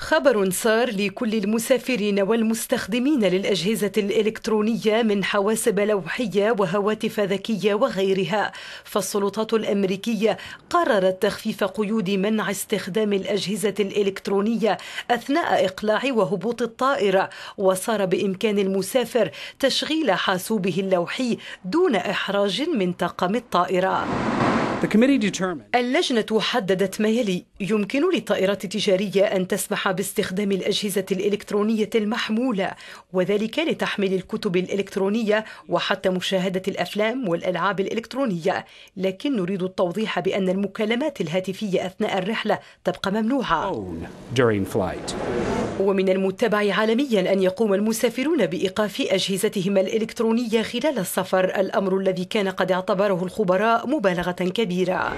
خبر صار لكل المسافرين والمستخدمين للأجهزة الإلكترونية من حواسب لوحية وهواتف ذكية وغيرها فالسلطات الأمريكية قررت تخفيف قيود منع استخدام الأجهزة الإلكترونية أثناء إقلاع وهبوط الطائرة وصار بإمكان المسافر تشغيل حاسوبه اللوحي دون إحراج من طاقم الطائرة اللجنة حددت ما يلي يمكن للطائرات التجارية أن تسمح باستخدام الأجهزة الإلكترونية المحمولة وذلك لتحميل الكتب الإلكترونية وحتى مشاهدة الأفلام والألعاب الإلكترونية لكن نريد التوضيح بأن المكالمات الهاتفية أثناء الرحلة تبقى ممنوعة ومن المتبع عالميا أن يقوم المسافرون بإيقاف أجهزتهم الإلكترونية خلال السفر الأمر الذي كان قد اعتبره الخبراء مبالغة كبيرة